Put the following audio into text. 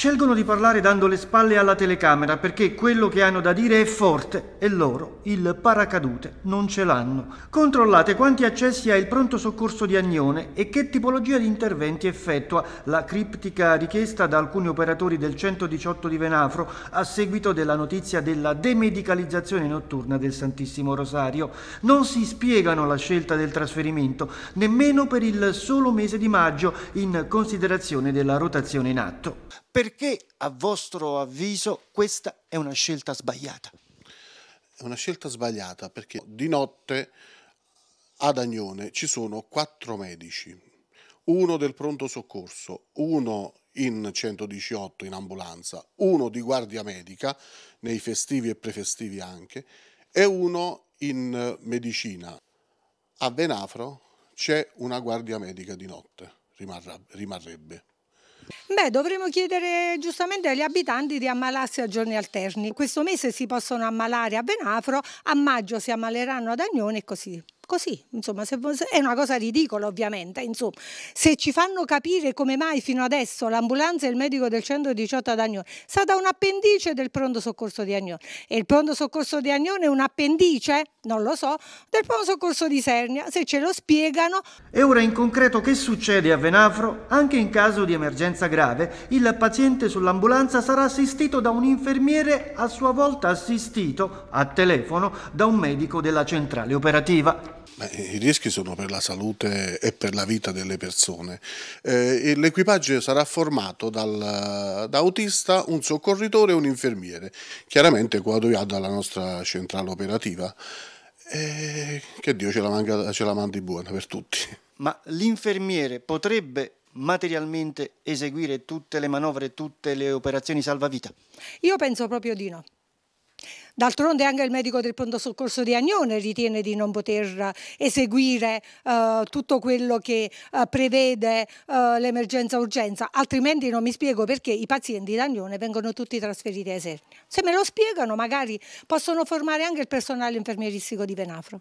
Scelgono di parlare dando le spalle alla telecamera perché quello che hanno da dire è forte e loro, il paracadute, non ce l'hanno. Controllate quanti accessi ha il pronto soccorso di Agnone e che tipologia di interventi effettua la criptica richiesta da alcuni operatori del 118 di Venafro a seguito della notizia della demedicalizzazione notturna del Santissimo Rosario. Non si spiegano la scelta del trasferimento, nemmeno per il solo mese di maggio in considerazione della rotazione in atto. Perché a vostro avviso questa è una scelta sbagliata? È una scelta sbagliata perché di notte ad Agnone ci sono quattro medici, uno del pronto soccorso, uno in 118 in ambulanza, uno di guardia medica nei festivi e prefestivi anche e uno in medicina. A Venafro c'è una guardia medica di notte, rimarrebbe. Beh, dovremmo chiedere giustamente agli abitanti di ammalarsi a giorni alterni. Questo mese si possono ammalare a Benafro, a maggio si ammaleranno ad Agnone e così così, insomma, se, è una cosa ridicola ovviamente, insomma, se ci fanno capire come mai fino adesso l'ambulanza e il medico del 118 ad Agnone è stata un appendice del pronto soccorso di Agnone e il pronto soccorso di Agnone è un appendice, non lo so, del pronto soccorso di Sernia, se ce lo spiegano. E ora in concreto che succede a Venafro? Anche in caso di emergenza grave, il paziente sull'ambulanza sarà assistito da un infermiere a sua volta assistito a telefono da un medico della centrale operativa. I rischi sono per la salute e per la vita delle persone. Eh, l'equipaggio sarà formato dal, da autista, un soccorritore e un infermiere, chiaramente coadiuvato dalla nostra centrale operativa. Eh, che Dio ce la, manca, ce la mandi buona per tutti. Ma l'infermiere potrebbe materialmente eseguire tutte le manovre, tutte le operazioni salvavita? Io penso proprio di no. D'altronde anche il medico del pronto soccorso di Agnone ritiene di non poter eh, eseguire eh, tutto quello che eh, prevede eh, l'emergenza urgenza, altrimenti non mi spiego perché i pazienti di Agnone vengono tutti trasferiti a Esernia. Se me lo spiegano magari possono formare anche il personale infermieristico di Venafro.